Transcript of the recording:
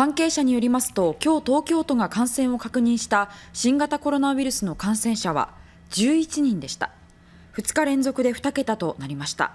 関係者によりますと今日東京都が感染を確認した新型コロナウイルスの感染者は11人でした2日連続で2桁となりました